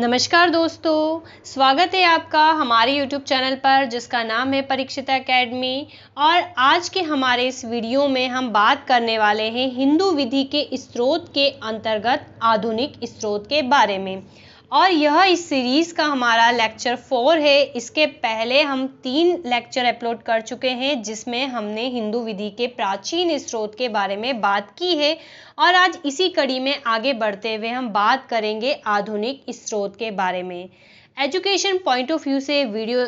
नमस्कार दोस्तों स्वागत है आपका हमारे YouTube चैनल पर जिसका नाम है परीक्षिता एकेडमी और आज के हमारे इस वीडियो में हम बात करने वाले हैं हिंदू विधि के स्रोत के अंतर्गत आधुनिक स्रोत के बारे में और यह इस सीरीज़ का हमारा लेक्चर फोर है इसके पहले हम तीन लेक्चर अपलोड कर चुके हैं जिसमें हमने हिंदू विधि के प्राचीन स्रोत के बारे में बात की है और आज इसी कड़ी में आगे बढ़ते हुए हम बात करेंगे आधुनिक स्रोत के बारे में एजुकेशन पॉइंट ऑफ व्यू से वीडियो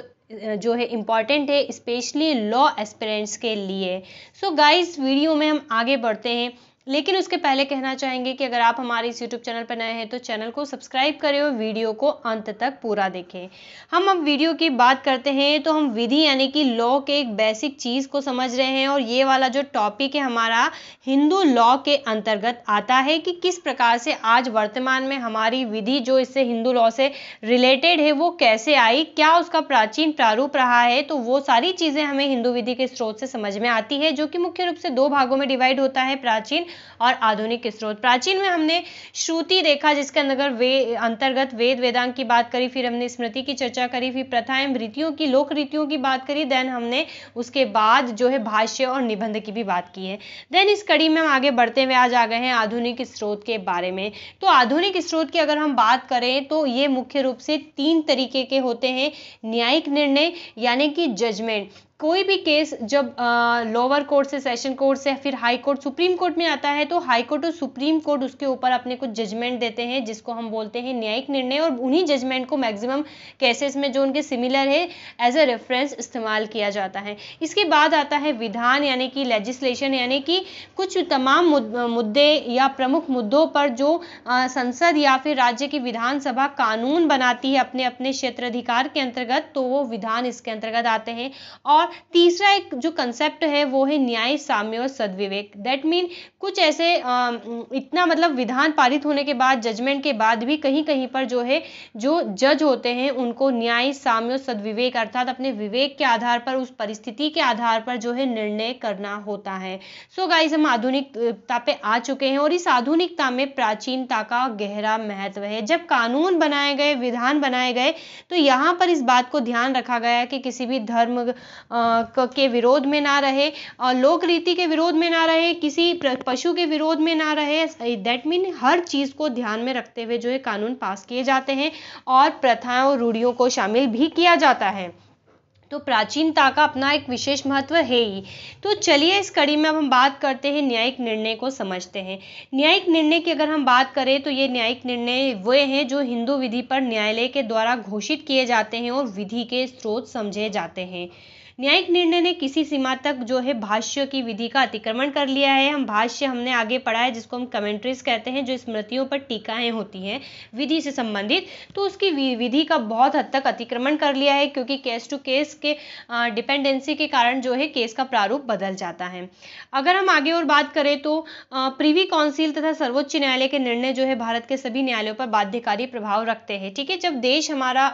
जो है इम्पॉर्टेंट है स्पेशली लॉ एस्पिरेंट्स के लिए सो so गाइस वीडियो में हम आगे बढ़ते हैं लेकिन उसके पहले कहना चाहेंगे कि अगर आप हमारे इस यूट्यूब चैनल पर नए हैं तो चैनल को सब्सक्राइब करें और वीडियो को अंत तक पूरा देखें हम अब वीडियो की बात करते हैं तो हम विधि यानी कि लॉ के एक बेसिक चीज़ को समझ रहे हैं और ये वाला जो टॉपिक है हमारा हिंदू लॉ के अंतर्गत आता है कि किस प्रकार से आज वर्तमान में हमारी विधि जो इससे हिंदू लॉ से रिलेटेड है वो कैसे आई क्या उसका प्राचीन प्रारूप रहा है तो वो सारी चीज़ें हमें हिंदू विधि के स्रोत से समझ में आती है जो कि मुख्य रूप से दो भागों में डिवाइड होता है प्राचीन और आधुनिक स्रोत प्राचीन में हमने श्रुति देखा जिसके अंदर वे अंतर्गत वेद वेदांग की बात करी फिर हमने स्मृति की चर्चा करी फिर प्रथाएं रीतियों की लोक रीतियों की बात करी देन हमने उसके बाद जो है भाष्य और निबंध की भी बात की है देन इस कड़ी में हम आगे बढ़ते हुए आज आ गए हैं आधुनिक स्रोत के बारे में तो आधुनिक स्रोत की अगर हम बात करें तो ये मुख्य रूप से तीन तरीके के होते हैं न्यायिक निर्णय यानी कि जजमेंट कोई भी केस जब लोअर कोर्ट से सेशन कोर्ट से फिर हाई कोर्ट सुप्रीम कोर्ट में आता है तो हाई कोर्ट और सुप्रीम कोर्ट उसके ऊपर अपने कुछ जजमेंट देते हैं जिसको हम बोलते हैं न्यायिक निर्णय और उन्हीं जजमेंट को मैक्सिमम केसेस में जो उनके सिमिलर है एज अ रेफरेंस इस्तेमाल किया जाता है इसके बाद आता है विधान यानी कि लेजिस्लेशन यानी कि कुछ तमाम मुद्दे या प्रमुख मुद्दों पर जो संसद या फिर राज्य की विधानसभा कानून बनाती है अपने अपने क्षेत्राधिकार के अंतर्गत तो वो विधान इसके अंतर्गत आते हैं और तीसरा एक जो कंसेप्ट है वो है न्याय साम्य और सदविवेक दैट मीन कुछ ऐसे आ, इतना मतलब विधान पारित होने के बाद जजमेंट के बाद भी कहीं कहीं पर जो है जो जज होते हैं उनको न्याय साम्य और सदविवेक अर्थात अपने विवेक के आधार पर उस परिस्थिति के आधार पर जो है निर्णय करना होता है सो so गाइज हम आधुनिकता पे आ चुके हैं और इस आधुनिकता में प्राचीनता का गहरा महत्व है जब कानून बनाए गए विधान बनाए गए तो यहाँ पर इस बात को ध्यान रखा गया कि किसी भी धर्म आ, के विरोध में ना रहे और लोक रीति के विरोध में ना रहे किसी पशु के विरोध में ना रहे दैट मीन हर चीज़ को ध्यान में रखते हुए जो है कानून पास किए जाते हैं और और रूढ़ियों को शामिल भी किया जाता है तो प्राचीनता का अपना एक विशेष महत्व है ही तो चलिए इस कड़ी में अब हम बात करते हैं न्यायिक निर्णय को समझते हैं न्यायिक निर्णय की अगर हम बात करें तो ये न्यायिक निर्णय वे हैं जो हिंदू विधि पर न्यायालय के द्वारा घोषित किए जाते हैं और विधि के स्रोत समझे जाते हैं न्यायिक निर्णय ने किसी सीमा तक जो है भाष्य की विधि का अतिक्रमण कर लिया है हम भाष्य हमने आगे पढ़ा है जिसको हम कमेंट्रीज कहते हैं जो स्मृतियों पर टीकाएं होती हैं विधि से संबंधित तो उसकी विधि का बहुत हद तक अतिक्रमण कर लिया है क्योंकि केस टू केस के डिपेंडेंसी के कारण जो है केस का प्रारूप बदल जाता है अगर हम आगे और बात करें तो प्रीवी काउंसिल तथा सर्वोच्च न्यायालय के निर्णय जो है भारत के सभी न्यायालयों पर बाध्यकारी प्रभाव रखते हैं ठीक है जब देश हमारा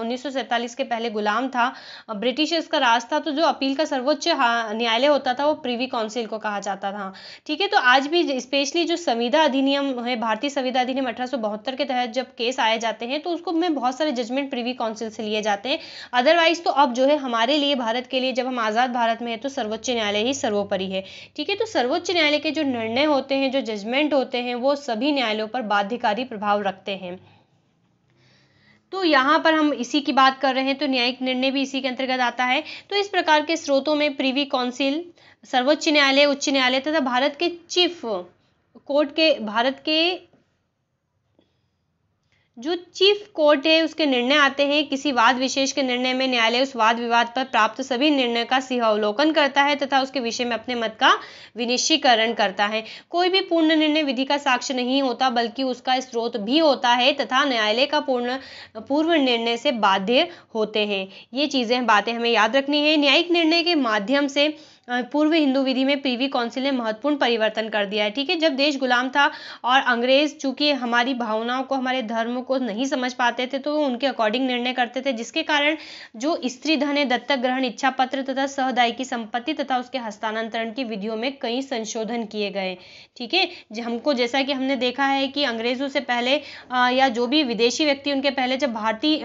उन्नीस के पहले गुलाम था ब्रिटिशर्स का रास्ता था तो जो अपील का सर्वोच्च न्यायालय होता था वो प्रीवी काउंसिल को कहा जाता था ठीक है तो आज भी स्पेशली जो संविधा अधिनियम है भारतीय संविधा अधिनियम अठारह के तहत जब केस आए जाते हैं तो उसको में बहुत सारे जजमेंट प्रीवी काउंसिल से लिए जाते हैं अदरवाइज तो अब जो है हमारे लिए भारत के लिए जब हम आज़ाद भारत में है तो सर्वोच्च न्यायालय ही सर्वोपरि है ठीक है तो सर्वोच्च न्यायालय के जो निर्णय होते हैं जो जजमेंट होते हैं वो सभी न्यायालयों पर बाध्यकारी प्रभाव रखते हैं तो यहाँ पर हम इसी की बात कर रहे हैं तो न्यायिक निर्णय भी इसी के अंतर्गत आता है तो इस प्रकार के स्रोतों में प्रीवी काउंसिल सर्वोच्च न्यायालय उच्च न्यायालय तथा भारत के चीफ कोर्ट के भारत के जो चीफ कोर्ट है उसके निर्णय आते हैं किसी वाद विशेष के निर्णय में न्यायालय उस वाद विवाद पर प्राप्त सभी निर्णय का सिहावलोकन करता है तथा उसके विषय में अपने मत का विनिश्चीकरण करता है कोई भी पूर्ण निर्णय विधि का साक्ष्य नहीं होता बल्कि उसका स्रोत भी होता है तथा न्यायालय का पूर्ण पूर्व निर्णय से बाध्य होते हैं ये चीज़ें बातें हमें याद रखनी है न्यायिक निर्णय के माध्यम से पूर्व हिंदू विधि में प्रीवी काउंसिल ने महत्वपूर्ण परिवर्तन कर दिया है ठीक है जब देश गुलाम था और अंग्रेज चूंकि हमारी भावनाओं को हमारे धर्म को नहीं समझ पाते थे तो वो उनके अकॉर्डिंग निर्णय करते थे जिसके कारण जो स्त्री धन है दत्तक ग्रहण इच्छा पत्र तथा सहदाय की संपत्ति तथा उसके हस्तांतरण की विधियों में कई संशोधन किए गए ठीक है हमको जैसा कि हमने देखा है कि अंग्रेजों से पहले आ, या जो भी विदेशी व्यक्ति उनके पहले जब भारतीय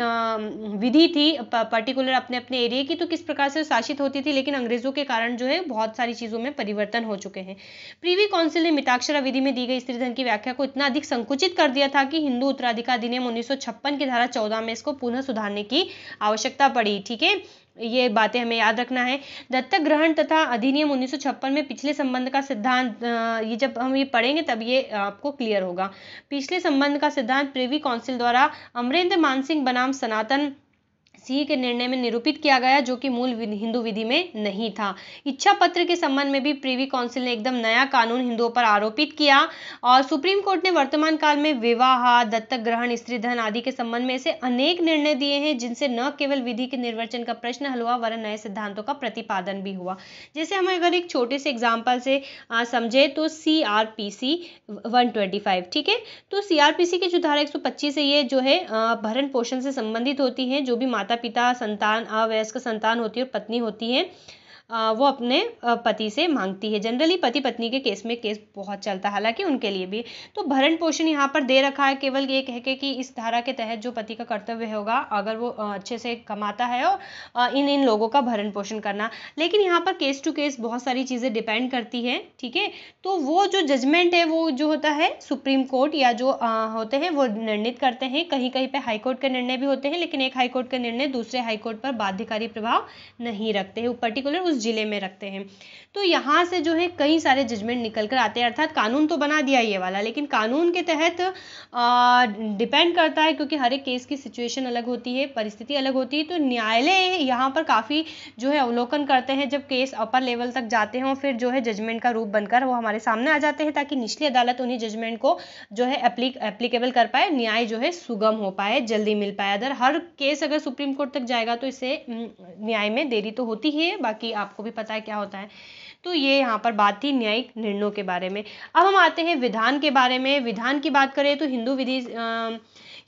विधि थी पर्टिकुलर अपने अपने एरिए की तो किस प्रकार से शासित होती थी लेकिन अंग्रेजों के कारण जो है बहुत सारी चीज़ों में परिवर्तन हो चुके हैं प्रीवी काउंसिल ने मिताक्षरा विधि में दी गई स्त्री धन की व्याख्या को इतना अधिक संकुचित कर दिया था कि हिंदू उत्तराधिकार अधिनियम उन्नीस की धारा चौदह में इसको पुनः सुधारने की आवश्यकता पड़ी ठीक है ये बातें हमें याद रखना है दत्तक ग्रहण तथा अधिनियम उन्नीस में पिछले संबंध का सिद्धांत ये जब हम ये पढ़ेंगे तब ये आपको क्लियर होगा पिछले संबंध का सिद्धांत प्रीवी काउंसिल द्वारा अमरेंद्र मानसिंह बनाम सनातन सी के निर्णय में निरूपित किया गया जो कि मूल हिंदू विधि में नहीं था इच्छा पत्र के संबंध में भी प्रीवी काउंसिल ने एकदम नया कानून हिंदुओं पर आरोपित किया और सुप्रीम कोर्ट ने वर्तमान काल में विवाह दत्तक ग्रहण स्त्री धन आदि के संबंध में ऐसे अनेक निर्णय दिए हैं जिनसे न केवल विधि के निर्वाचन का प्रश्न हल हुआ वरन नए सिद्धांतों का प्रतिपादन भी हुआ जैसे हम अगर एक छोटे से एग्जाम्पल से समझे तो C R P C one twenty five ठीक है तो सी आर पी सी की जो धारा एक सौ पच्चीस है ये जो है भरण पोषण से संबंधित होती है जो भी मात्र माता पिता संतान अवयस्क संतान होती है और पत्नी होती है वो अपने पति से मांगती है जनरली पति पत्नी के केस में केस बहुत चलता है हालांकि उनके लिए भी तो भरण पोषण यहाँ पर दे रखा है केवल ये कह के कि इस धारा के तहत जो पति का कर्तव्य होगा अगर वो अच्छे से कमाता है और इन इन लोगों का भरण पोषण करना लेकिन यहाँ पर केस टू केस बहुत सारी चीज़ें डिपेंड करती है ठीक है तो वो जो जजमेंट है वो जो होता है सुप्रीम कोर्ट या जो होते हैं वो निर्णित करते हैं कहीं कहीं पर हाईकोर्ट के निर्णय भी होते हैं लेकिन एक हाईकोर्ट के निर्णय दूसरे हाईकोर्ट पर बाध्यकारी प्रभाव नहीं रखते हैं पर्टिकुलर उस ज़िले में रखते हैं तो यहाँ से जो है कई सारे जजमेंट निकल कर आते हैं अर्थात कानून तो बना दिया ये वाला लेकिन कानून के तहत डिपेंड करता है क्योंकि हर एक केस की सिचुएशन अलग होती है परिस्थिति अलग होती है तो न्यायालय यहाँ पर काफ़ी जो है अवलोकन करते हैं जब केस अपर लेवल तक जाते हैं और फिर जो है जजमेंट का रूप बनकर वो हमारे सामने आ जाते हैं ताकि निचली अदालत उन्हीं जजमेंट को जो है एप्लीकेबल कर पाए न्याय जो है सुगम हो पाए जल्दी मिल पाए अगर हर केस अगर सुप्रीम कोर्ट तक जाएगा तो इससे न्याय में देरी तो होती ही है बाकी आप आपको भी पता है क्या होता है तो ये यहाँ पर बात थी न्यायिक निर्णयों के बारे में अब हम आते हैं विधान के बारे में विधान की बात करें तो हिंदू विधि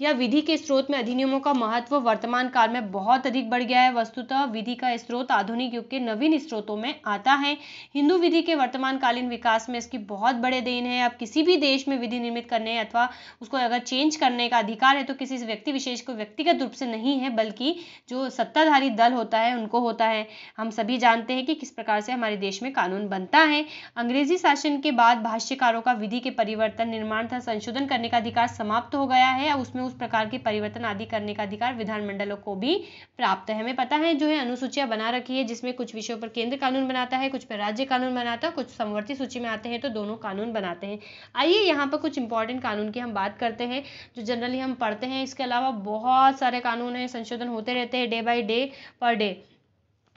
या विधि के स्रोत में अधिनियमों का महत्व वर्तमान काल में बहुत अधिक बढ़ गया है वस्तुतः विधि का स्रोत आधुनिक युग के नवीन स्रोतों में आता है हिंदू विधि के वर्तमानकालीन विकास में इसकी बहुत बड़े देन है अब किसी भी देश में विधि निर्मित करने अथवा उसको अगर चेंज करने का अधिकार है तो किसी व्यक्ति विशेष को व्यक्तिगत रूप से नहीं है बल्कि जो सत्ताधारी दल होता है उनको होता है हम सभी जानते हैं कि किस प्रकार से हमारे देश में कानून बनता है अंग्रेजी शासन के बाद भाष्यकारों का विधि के परिवर्तन निर्माण तथा संशोधन करने का अधिकार समाप्त हो गया है उसमें उस प्रकार के परिवर्तन आदि करने का अधिकार विधानमंडलों को भी प्राप्त है हमें पता है जो है अनुसूचियां बना रखी है जिसमें कुछ विषयों पर केंद्र कानून बनाता है कुछ पर राज्य कानून बनाता है कुछ समवर्ती सूची में आते हैं तो दोनों कानून बनाते हैं आइए यहाँ पर कुछ इंपॉर्टेंट कानून की हम बात करते हैं जो जनरली हम पढ़ते हैं इसके अलावा बहुत सारे कानून हैं संशोधन होते रहते हैं डे बाई डे पर डे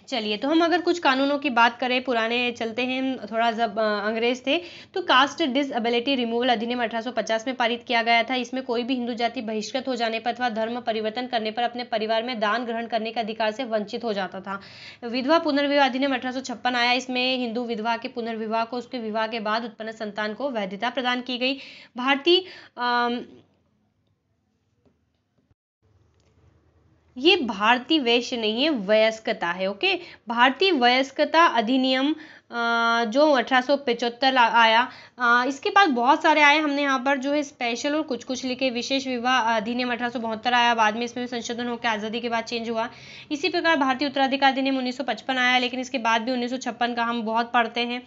चलिए तो हम अगर कुछ कानूनों की बात करें पुराने चलते हैं थोड़ा जब अंग्रेज थे तो कास्ट डिसएबिलिटी रिमूवल अधिनियम 1850 में पारित किया गया था इसमें कोई भी हिंदू जाति बहिष्कृत हो जाने पर अथवा धर्म परिवर्तन करने पर अपने परिवार में दान ग्रहण करने के अधिकार से वंचित हो जाता था विधवा पुनर्विवाह अधिनियम अठारह आया इसमें हिंदू विधवा के पुनर्विवाह को उसके विवाह के बाद उत्पन्न संतान को वैधता प्रदान की गई भारतीय ये भारतीय वैश्य नहीं है वयस्कता है ओके भारतीय वयस्कता अधिनियम जो अठारह आया इसके बाद बहुत सारे आए हमने यहाँ पर जो है स्पेशल और कुछ कुछ लिखे विशेष विवाह अधिनियम अठारह आया बाद में इसमें संशोधन होकर आज़ादी के बाद चेंज हुआ इसी प्रकार भारतीय उत्तराधिकार अधिनियम 1955 आया लेकिन इसके बाद भी 1956 का हम बहुत पढ़ते हैं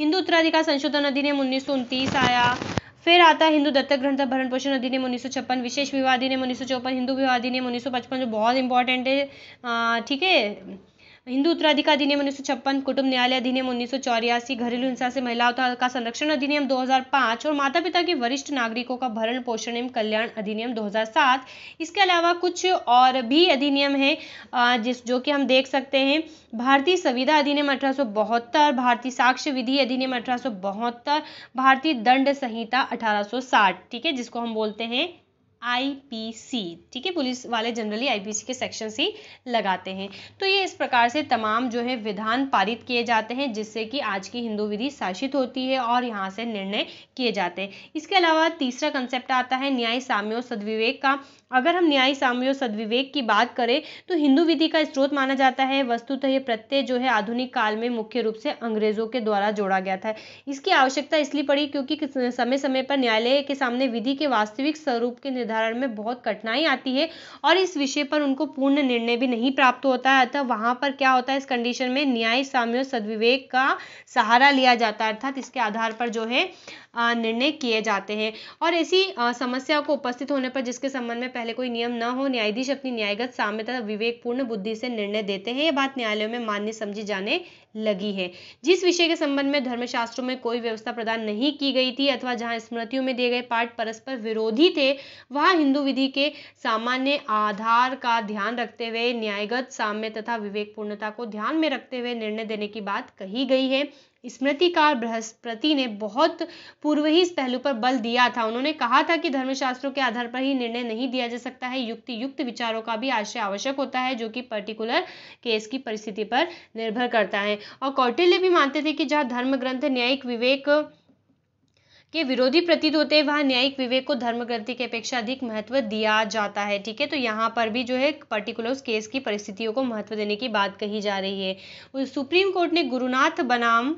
हिंदू उत्तराधिकार संशोधन अधिनियम उन्नीस आया फिर आता है हिंदू दत्तक ग्रंथ भरण पोषण अधिनियम उन्नीस सौ छप्पन विशेष विवाह अधिनियम उन्नीस सौ चौपन हिंदू विवाह अधिनियम उन्नीस सौ पचपन जो बहुत इंपॉर्टेंट है ठीक है हिंदू उत्तराधिकार अधिनियम उन्नीस कुटुंब न्यायालय अधिनियम उन्नीस घरेलू हिंसा से महिलाओं का संरक्षण अधिनियम 2005 और माता पिता के वरिष्ठ नागरिकों का भरण पोषण एवं कल्याण अधिनियम 2007 इसके अलावा कुछ और भी अधिनियम हैं जिस जो कि हम देख सकते हैं भारतीय संविधा अधिनियम अठारह भारतीय साक्ष्य विधि अधिनियम अठारह भारतीय दंड संहिता अठारह ठीक है जिसको हम बोलते हैं आईपीसी ठीक है पुलिस वाले जनरली आईपीसी के सेक्शन सी लगाते हैं तो ये इस प्रकार से तमाम जो है विधान पारित किए जाते हैं जिससे कि आज की हिंदू विधि शासित होती है और यहाँ से निर्णय किए जाते हैं इसके अलावा तीसरा कंसेप्ट आता है न्याय और सदविवेक का अगर हम न्याय साम्य और सदविवेक की बात करें तो हिंदू विधि का स्रोत माना जाता है वस्तुतः यह प्रत्यय जो है आधुनिक काल में मुख्य रूप से अंग्रेजों के द्वारा जोड़ा गया था इसकी आवश्यकता इसलिए पड़ी क्योंकि समय समय पर न्यायालय के सामने विधि के वास्तविक स्वरूप के निर्धारण में बहुत कठिनाई आती है और इस विषय पर उनको पूर्ण निर्णय भी नहीं प्राप्त होता है अर्थात वहाँ पर क्या होता है इस कंडीशन में न्याय साम्य सदविवेक का सहारा लिया जाता है अर्थात इसके आधार पर जो है निर्णय किए जाते हैं और ऐसी समस्या को उपस्थित होने पर जिसके संबंध में पहले कोई नियम न हो न्यायाधीश अपनी न्यायगत साम्यता विवेकपूर्ण बुद्धि से निर्णय देते हैं ये बात न्यायालयों में मान्य समझी जाने लगी है जिस विषय के संबंध में धर्मशास्त्रों में कोई व्यवस्था प्रदान नहीं की गई थी अथवा जहां स्मृतियों में दिए गए पाठ परस्पर विरोधी थे वहां हिंदू विधि के सामान्य आधार का ध्यान रखते हुए न्यायगत साम्य तथा विवेकपूर्णता को ध्यान में रखते हुए निर्णय देने की बात कही गई है स्मृतिकार बृहस्पति ने बहुत पूर्व ही इस पहलू पर बल दिया था उन्होंने कहा था कि धर्मशास्त्रों के आधार पर ही निर्णय नहीं दिया जा सकता है युक्ति युक्त विचारों का भी आश्रय आवश्यक होता है जो कि पर्टिकुलर केस की परिस्थिति पर निर्भर करता है और कौटिल्य भी मानते थे कि जहाँ धर्म ग्रंथ न्यायिक विवेक के विरोधी प्रतीत होते हैं वहाँ न्यायिक विवेक को धर्म ग्रंथि की अपेक्षा अधिक महत्व दिया जाता है ठीक है तो यहाँ पर भी जो है पर्टिकुलर उस केस की परिस्थितियों को महत्व देने की बात कही जा रही है सुप्रीम कोर्ट ने गुरुनाथ बनाम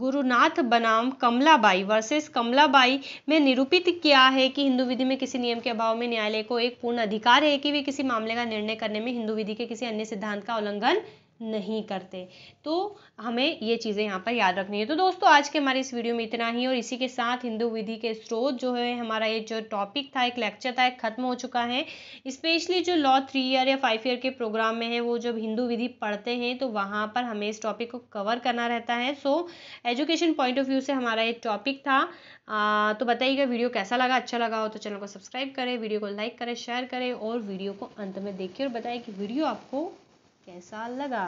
गुरुनाथ बनाम कमलाबाई वर्सेस कमलाबाई में निरूपित किया है कि हिंदू विधि में किसी नियम के अभाव में न्यायालय को एक पूर्ण अधिकार है कि वे किसी मामले का निर्णय करने में हिंदू विधि के किसी अन्य सिद्धांत का उल्लंघन नहीं करते तो हमें ये चीज़ें यहाँ पर याद रखनी है तो दोस्तों आज के हमारे इस वीडियो में इतना ही और इसी के साथ हिंदू विधि के स्रोत जो है हमारा ये जो टॉपिक था एक लेक्चर था एक ख़त्म हो चुका है स्पेशली जो लॉ थ्री ईयर या फाइव ईयर के प्रोग्राम में है वो जब हिंदू विधि पढ़ते हैं तो वहाँ पर हमें इस टॉपिक को कवर करना रहता है so education point of view से हमारा ये टॉपिक था आ, तो बताइएगा वीडियो कैसा लगा अच्छा लगा हो तो चैनल को सब्सक्राइब करें वीडियो को लाइक करें शेयर करें और वीडियो को अंत में देखिए और बताइए कि वीडियो आपको कैसा लगा